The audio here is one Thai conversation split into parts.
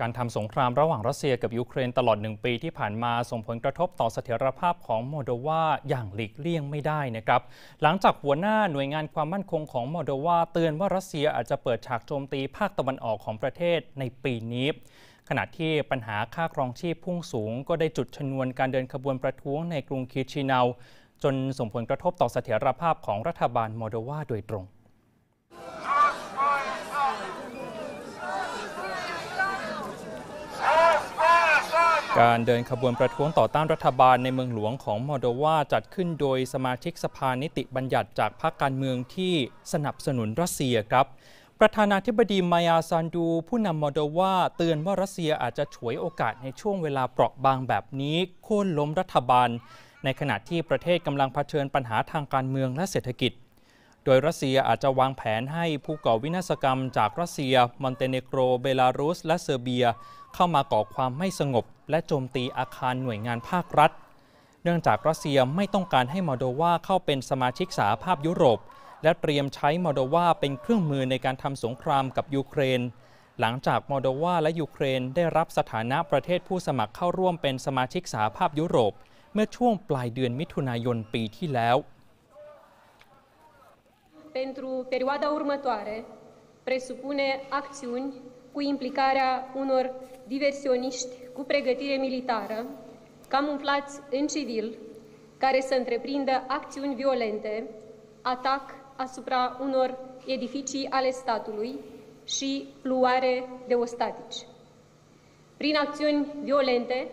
การทำสงครามระหว่างรัสเซียกับยูเครนตลอดหนึ่งปีที่ผ่านมาส่งผลกระทบต่อเสถียรภาพของโมโดวาอย่างหลีกเลี่ยงไม่ได้นะครับ หลังจากหัวหน้าหน่วยงานความมั่นคงของโมโดวาเตือนว่ารัสเซียอาจจะเปิดฉากโจมตีภาคตะวันออกของประเทศในปีนี้ ขณะที่ปัญหาค่าครองชีพพุ่งสูง ก็ได้จุดชนวนการเดินขบวนประท้วงในกรุงคิชินาวจนส่งผลกระทบต่อเสถียรภาพของรัฐบาลโมโดวาโดยตรงการเดินขบวนประท้วงต่อต้านรัฐบาลในเมืองหลวงของมอโดวาจัดขึ้นโดยสมาชิกสภานิติบัญญัติจากพรรคการเมืองที่สนับสนุนรัสเซียครับ ประธานาธิบดีมายาซานดูผู้นำมอโดวาเตือนว่ารัสเซียอาจจะฉวยโอกาสในช่วงเวลาเปราะบางแบบนี้โค่นล้มรัฐบาล ในขณะที่ประเทศกำลังเผชิญปัญหาทางการเมืองและเศรษฐกิจโดยรัสเซียอาจจะวางแผนให้ผู้ก่อวินาศกรรมจากรัสเซียมอนเตเนโกรเบลารุส และเซอร์เบีย เข้ามาก่อความไม่สงบ และโจมตีอาคารหน่วยงานภาครัฐ เนื่องจากรัสเซียไม่ต้องการให้มอโดวาเข้าเป็นสมาชิกสหภาพยุโรป และเตรียมใช้มอโดวาเป็นเครื่องมือในการทำสงครามกับยูเครน หลังจากมอโดวาและยูเครนได้รับสถานะประเทศผู้สมัครเข้าร่วมเป็นสมาชิกสหภาพยุโรปเมื่อช่วงปลายเดือนมิถุนายนปีที่แล้ว pentru perioada următoare presupune acțiuni cu implicarea unor diversioniști cu pregătire militară, camuflați în civil, care să întreprindă acțiuni violente, atac asupra unor edificii ale statului și luare de ostatici. Prin acțiuni violente,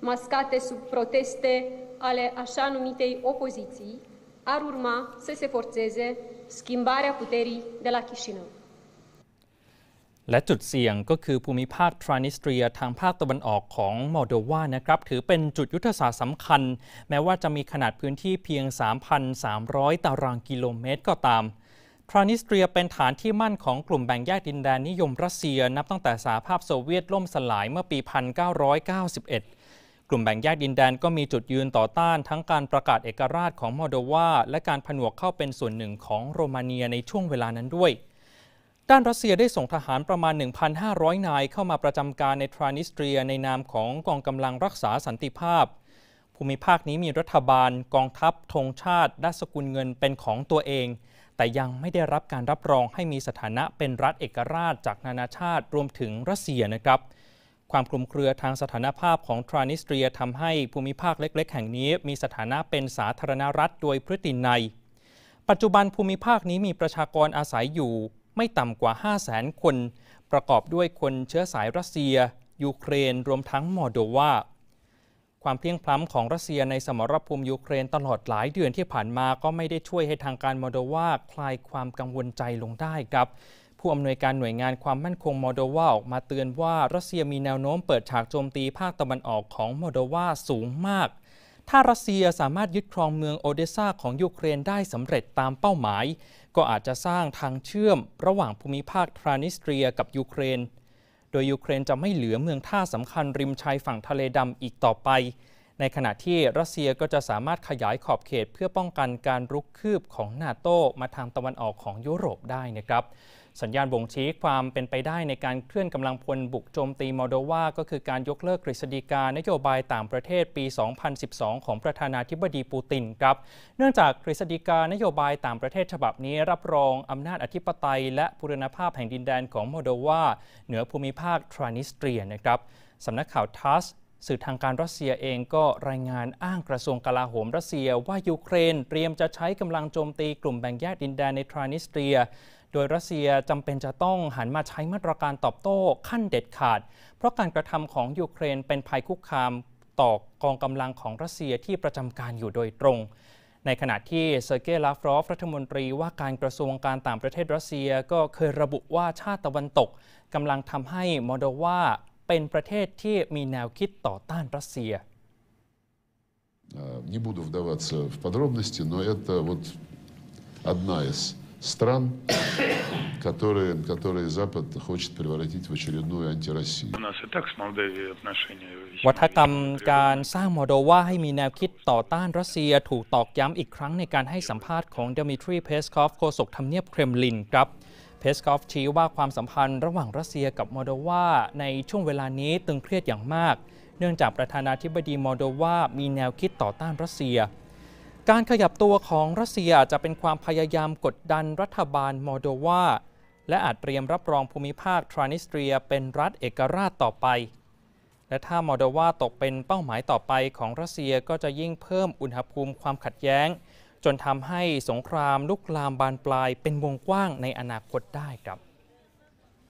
mascate sub proteste ale așa numitei opoziții, ar urma să se forțeze schimbarea puterii de la Chișinău. และจุดเสี่ยงก็คือภูมิภาคทรานิสเตรียทางภาคตะวันออกของมอลโดวานะครับ ถือเป็นจุดยุทธศาสตร์สำคัญ แม้ว่าจะมีขนาดพื้นที่เพียง 3,300 ตารางกิโลเมตรก็ตาม ทรานิสเตรียเป็นฐานที่มั่นของกลุ่มแบ่งแยกดินแดนนิยมรัสเซียนับตั้งแต่สหภาพโซเวียตล่มสลายเมื่อปี1991กลุ่มแบ่งแยกดินแดนก็มีจุดยืนต่อต้านทั้งการประกาศเอกราชของมอโดวาและการผนวกเข้าเป็นส่วนหนึ่งของโรมาเนียในช่วงเวลานั้นด้วย ด้านรัสเซียได้ส่งทหารประมาณ 1,500 นายเข้ามาประจำการในทรานิสเตรียในนามของกองกำลังรักษาสันติภาพ ภูมิภาคนี้มีรัฐบาล กองทัพธงชาติดละสกุลเงินเป็นของตัวเอง แต่ยังไม่ได้รับการรับรองให้มีสถานะเป็นรัฐเอกราช จากนานาชาติ รวมถึงรัสเซียนะครับความคลุมเครือทางสถานภาพของทรานิสเตรียทำให้ภูมิภาคเล็ก ๆ แห่งนี้มีสถานะเป็นสาธารณรัฐโดยพฤตินใน ปัจจุบันภูมิภาคนี้มีประชากรอาศัยอยู่ ไม่ต่ำกว่า 5 0 0 0 0 0คน ประกอบด้วยคนเชื้อสายรัสเซีย ยูเครน รวมทั้งมอโดวา ความเพียงพล้ำของรัสเซียในสมรภูมิยูเครนตลอดหลายเดือนที่ผ่านมา ก็ไม่ได้ช่วยให้ทางการมอโดวาคลายความกังวลใจลงได้ครับผู้อำนวยการหน่วยงานความมั่นคงมอโดวาออกมาเตือนว่ารัสเซียมีแนวโน้มเปิดฉากโจมตีภาคตะวันออกของมอโดวาสูงมาก ถ้ารัสเซียสามารถยึดครองเมืองโอเดซาของยูเครนได้สำเร็จตามเป้าหมาย ก็อาจจะสร้างทางเชื่อมระหว่างภูมิภาคทรานิสเตรียกับยูเครน โดยยูเครนจะไม่เหลือเมืองท่าสำคัญริมชายฝั่งทะเลดำอีกต่อไป ในขณะที่รัสเซียก็จะสามารถขยายขอบเขตเพื่อป้องกันการรุกคืบของนาโตมาทางตะวันออกของยุโรปได้นะครับสัญญาณบ่งชี้ความเป็นไปได้ในการเคลื่อนกำลังพลบุกโจมตีมอลโดวา ก็คือการยกเลิกกฤษฎีกา นโยบายต่างประเทศปี 2012 ของประธานาธิบดีปูตินครับ เนื่องจากกฤษฎีกา นโยบายต่างประเทศฉบับนี้รับรองอำนาจอธิปไตย และพูรณภาพแห่งดินแดนของมอลโดวาเหนือภูมิภาค ทรานิสเตรียนะครับสำนักข่าวทัสสื่อทางการรัสเซียเองก็รายงานอ้างกระทรวงกลาโหมรัสเซีย ว่ายูเครนเตรียมจะใช้กำลังโจมตีกลุ่มแบ่งแยกดินแดนในทรานิสเตรีย โดยรัสเซียจำเป็นจะต้องหันมาใช้มาตรการตอบโต้ขั้นเด็ดขาด เพราะการกระทำของยูเครนเป็นภัยคุกคามต่อกองกำลังของรัสเซียที่ประจำการอยู่โดยตรง ในขณะที่เซอร์เกย์ ลาฟรอฟรัฐมนตรีว่าการกระทรวงการต่างประเทศรัสเซียก็เคยระบุว่าชาติตะวันตกกำลังทำให้มอโดวาเป็นประเทศที่มีแนวคิดต่อต้านรัสเซีย Не буду вдаваться в подробности, но это вот одна из стран, которые, которые Запад хочет превратить в очередную антироссию. วัฒกรรมการสร้างโมอลโดวาให้มีแนวคิดต่อต้านรัสเซียถูกตอกย้ำอีกครั้งในการให้สัมภาษณ์ของเดมิทรี เพสคอฟโฆษกทำเนียบเครมลินครับเพสคอฟชี้ว่าความสัมพันธ์ระหว่างรัสเซียกับมอลโดวาในช่วงเวลานี้ตึงเครียดอย่างมาก เนื่องจากประธานาธิบดีมอลโดวา มีแนวคิดต่อต้านรัสเซีย การขยับตัวของรัสเซียจะเป็นความพยายามกดดันรัฐบาลมอลโดวา และอาจเตรียมรับรองภูมิภาคทรานิสเตรีย เป็นรัฐเอกราชต่อไป และถ้ามอลโดวาตกเป็นเป้าหมายต่อไปของรัสเซียก็จะยิ่งเพิ่มอุณหภูมิความขัดแย้งจนทำให้สงครามลุกลามบานปลายเป็นวงกว้างในอนาคตได้ครับ